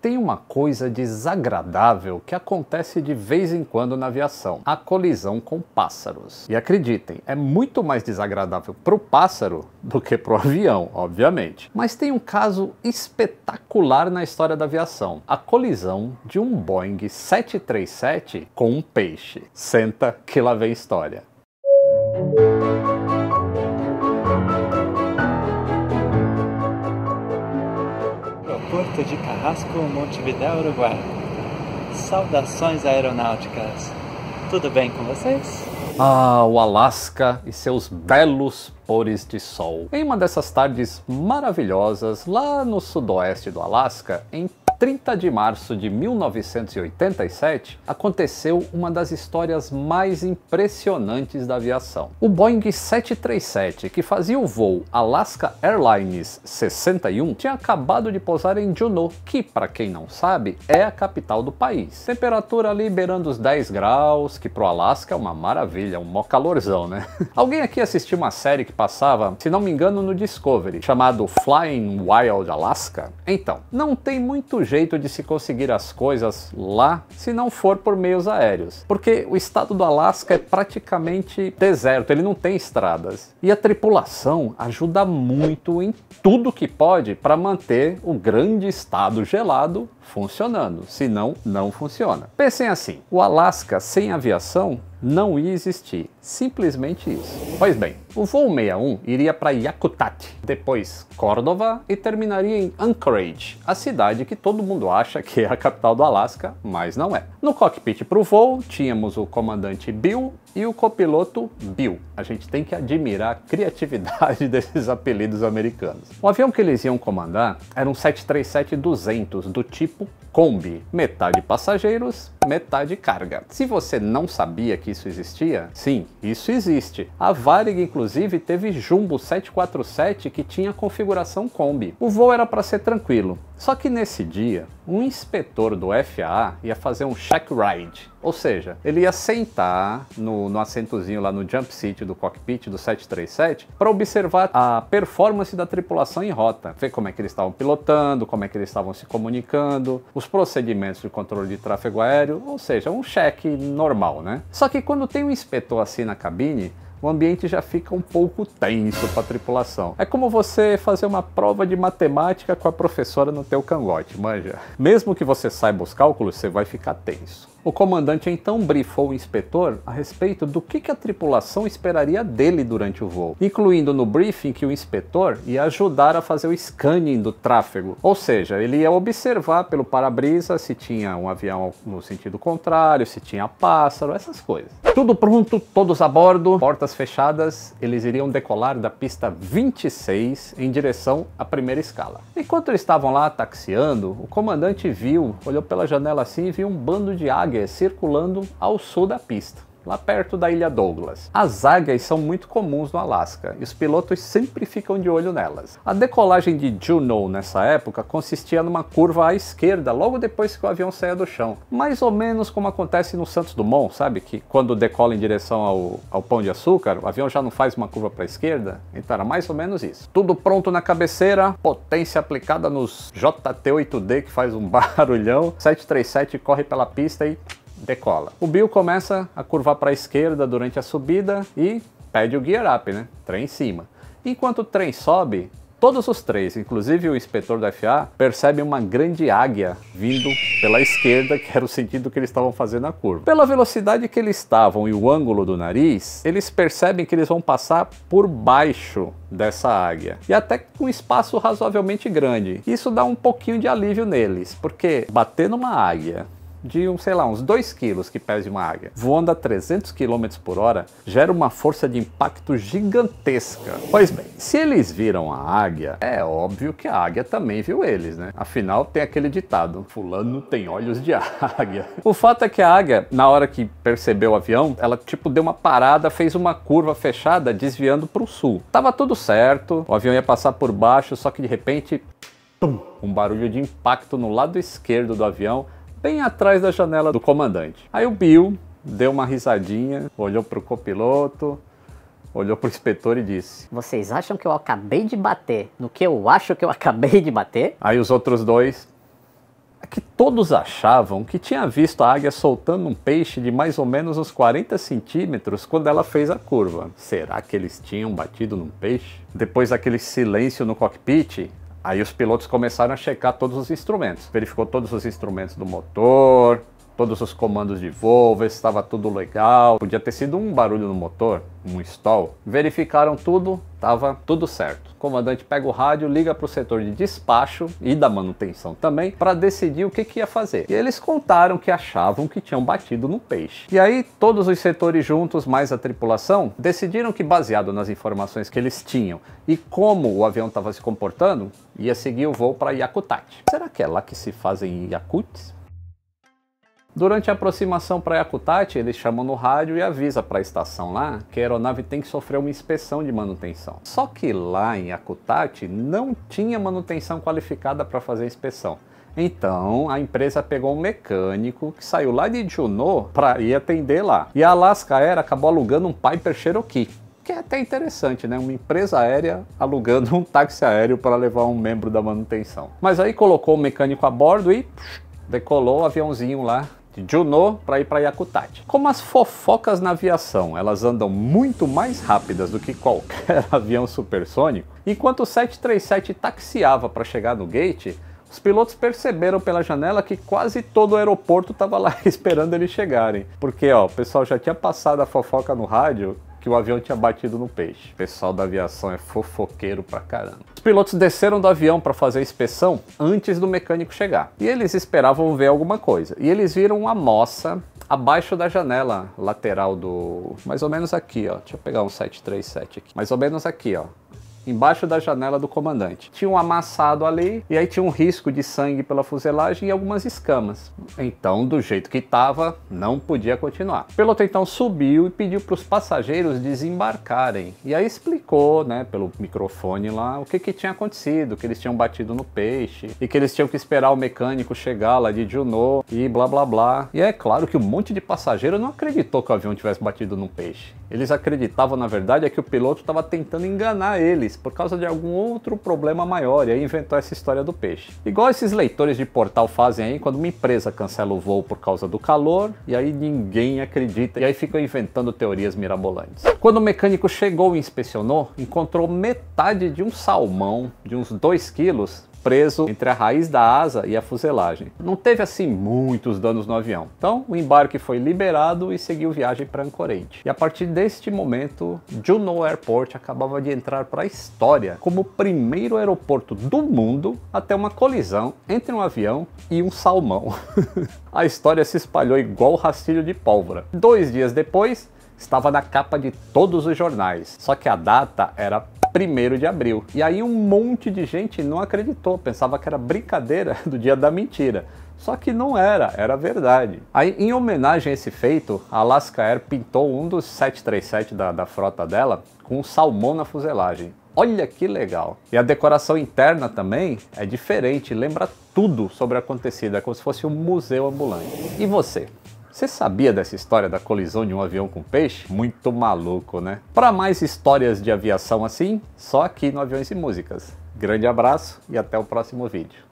Tem uma coisa desagradável que acontece de vez em quando na aviação: a colisão com pássaros. E acreditem, é muito mais desagradável para o pássaro do que para o avião, obviamente. Mas tem um caso espetacular na história da aviação: a colisão de um Boeing 737 com um peixe. Senta que lá vem história. de Carrasco, Montevideo, Uruguai. Saudações aeronáuticas. Tudo bem com vocês? Ah, o Alasca e seus belos pores de sol. Em uma dessas tardes maravilhosas lá no sudoeste do Alasca, em 30 de março de 1987, aconteceu uma das histórias mais impressionantes da aviação. O Boeing 737, que fazia o voo Alaska Airlines 61, tinha acabado de pousar em Juneau, que, para quem não sabe, é a capital do país. Temperatura ali beirando os 10 graus, que pro Alaska é uma maravilha, um mó calorzão, né? Alguém aqui assistiu uma série que passava, se não me engano, no Discovery, chamado Flying Wild Alaska? Então, não tem muito jeito de se conseguir as coisas lá se não for por meios aéreos. Porque o estado do Alasca é praticamente deserto, ele não tem estradas. E a tripulação ajuda muito em tudo que pode para manter o grande estado gelado funcionando, senão não funciona. Pensem assim, o Alasca sem aviação não ia existir, simplesmente isso. Pois bem, o voo 61 iria para Yakutat, depois Córdoba e terminaria em Anchorage, a cidade que todo mundo acha que é a capital do Alasca, mas não é. No cockpit para o voo tínhamos o comandante Bill e o copiloto Bill. A gente tem que admirar a criatividade desses apelidos americanos. O avião que eles iam comandar era um 737-200 do tipo Kombi, metade passageiros, metade carga. Se você não sabia que isso existia, sim, isso existe. A Varig inclusive teve Jumbo 747 que tinha configuração Kombi. O voo era para ser tranquilo, só que nesse dia, um inspetor do FAA ia fazer um check ride, ou seja, ele ia sentar no, no assentozinho lá no jump seat do cockpit do 737 para observar a performance da tripulação em rota, ver como é que eles estavam pilotando, como é que eles estavam se comunicando, os procedimentos de controle de tráfego aéreo ou seja, um cheque normal, né? Só que quando tem um inspetor assim na cabine, o ambiente já fica um pouco tenso para a tripulação. É como você fazer uma prova de matemática com a professora no teu cangote, manja. Mesmo que você saiba os cálculos, você vai ficar tenso. O comandante então briefou o inspetor a respeito do que, que a tripulação esperaria dele durante o voo, incluindo no briefing que o inspetor ia ajudar a fazer o scanning do tráfego, ou seja, ele ia observar pelo para-brisa se tinha um avião no sentido contrário, se tinha pássaro, essas coisas. Tudo pronto, todos a bordo, portas fechadas, eles iriam decolar da pista 26 em direção à primeira escala. Enquanto eles estavam lá taxiando, o comandante viu, olhou pela janela assim e viu um bando de águias circulando ao sul da pista lá perto da Ilha Douglas. As águias são muito comuns no Alasca e os pilotos sempre ficam de olho nelas. A decolagem de Juno nessa época consistia numa curva à esquerda logo depois que o avião saia do chão, mais ou menos como acontece no Santos Dumont, sabe? Que quando decola em direção ao, ao Pão de Açúcar, o avião já não faz uma curva para a esquerda, então era mais ou menos isso. Tudo pronto na cabeceira, potência aplicada nos JT8D que faz um barulhão, 737 corre pela pista e decola. O Bill começa a curvar para a esquerda durante a subida e pede o gear up, né? Trem em cima. Enquanto o trem sobe, todos os três, inclusive o inspetor da FA, percebem uma grande águia vindo pela esquerda, que era o sentido que eles estavam fazendo a curva. Pela velocidade que eles estavam e o ângulo do nariz, eles percebem que eles vão passar por baixo dessa águia e até com um espaço razoavelmente grande. Isso dá um pouquinho de alívio neles, porque bater numa águia de, um, sei lá, uns 2 quilos que pesa uma águia, voando a 300 km por hora, gera uma força de impacto gigantesca. Pois bem, se eles viram a águia, é óbvio que a águia também viu eles, né? Afinal, tem aquele ditado, fulano tem olhos de águia. O fato é que a águia, na hora que percebeu o avião, ela tipo deu uma parada, fez uma curva fechada, desviando para o sul. Tava tudo certo, o avião ia passar por baixo, só que de repente, pum, um barulho de impacto no lado esquerdo do avião bem atrás da janela do comandante. Aí o Bill deu uma risadinha, olhou para o copiloto, olhou para o inspetor e disse: Vocês acham que eu acabei de bater no que eu acho que eu acabei de bater? Aí os outros dois. É que todos achavam que tinha visto a águia soltando um peixe de mais ou menos uns 40 centímetros quando ela fez a curva. Será que eles tinham batido num peixe? Depois daquele silêncio no cockpit, Aí os pilotos começaram a checar todos os instrumentos. Verificou todos os instrumentos do motor, todos os comandos de voo, ver se estava tudo legal. Podia ter sido um barulho no motor, um stall. Verificaram tudo, estava tudo certo. O comandante pega o rádio, liga para o setor de despacho e da manutenção também para decidir o que, que ia fazer. E eles contaram que achavam que tinham batido no peixe. E aí todos os setores juntos, mais a tripulação, decidiram que baseado nas informações que eles tinham e como o avião estava se comportando, ia seguir o voo para Yakutat. Será que é lá que se fazem Yakuts? Durante a aproximação para Yakutat, ele chama no rádio e avisa para a estação lá que a aeronave tem que sofrer uma inspeção de manutenção. Só que lá em Yakutat não tinha manutenção qualificada para fazer a inspeção. Então a empresa pegou um mecânico que saiu lá de Juneau para ir atender lá. E a Alaska Air acabou alugando um Piper Cherokee. Que é até interessante, né? Uma empresa aérea alugando um táxi aéreo para levar um membro da manutenção. Mas aí colocou o mecânico a bordo e psh, decolou o aviãozinho lá de Juno para ir para Yakutat. Como as fofocas na aviação elas andam muito mais rápidas do que qualquer avião supersônico, enquanto o 737 taxiava para chegar no gate, os pilotos perceberam pela janela que quase todo o aeroporto estava lá esperando eles chegarem. Porque ó, o pessoal já tinha passado a fofoca no rádio que o avião tinha batido no peixe. O pessoal da aviação é fofoqueiro pra caramba. Os pilotos desceram do avião para fazer a inspeção antes do mecânico chegar. E eles esperavam ver alguma coisa. E eles viram uma moça abaixo da janela lateral do. Mais ou menos aqui, ó. Deixa eu pegar um 737 aqui. Mais ou menos aqui, ó embaixo da janela do comandante. Tinham amassado ali e aí tinha um risco de sangue pela fuselagem e algumas escamas. Então, do jeito que estava, não podia continuar. O piloto então subiu e pediu para os passageiros desembarcarem. E aí explicou explicou, né, pelo microfone lá, o que, que tinha acontecido, que eles tinham batido no peixe e que eles tinham que esperar o mecânico chegar lá de Junot e blá blá blá. E é claro que um monte de passageiro não acreditou que o avião tivesse batido no peixe. Eles acreditavam, na verdade, é que o piloto estava tentando enganar eles por causa de algum outro problema maior e aí inventou essa história do peixe. Igual esses leitores de portal fazem aí quando uma empresa cancela o voo por causa do calor e aí ninguém acredita e aí ficam inventando teorias mirabolantes. Quando o mecânico chegou e inspecionou, pescador encontrou metade de um salmão de uns 2 quilos preso entre a raiz da asa e a fuselagem. Não teve assim muitos danos no avião. Então, o embarque foi liberado e seguiu viagem para Anchorage. E a partir deste momento, Juneau Airport acabava de entrar para a história como o primeiro aeroporto do mundo até uma colisão entre um avião e um salmão. a história se espalhou igual rastilho de pólvora. Dois dias depois, estava na capa de todos os jornais. Só que a data era 1 de abril. E aí um monte de gente não acreditou, pensava que era brincadeira do dia da mentira. Só que não era, era verdade. Aí, em homenagem a esse feito, a Alaska Air pintou um dos 737 da, da frota dela com um salmão na fuselagem. Olha que legal! E a decoração interna também é diferente, lembra tudo sobre o acontecido, é como se fosse um museu ambulante. E você? Você sabia dessa história da colisão de um avião com peixe? Muito maluco, né? Para mais histórias de aviação assim, só aqui no Aviões e Músicas. Grande abraço e até o próximo vídeo.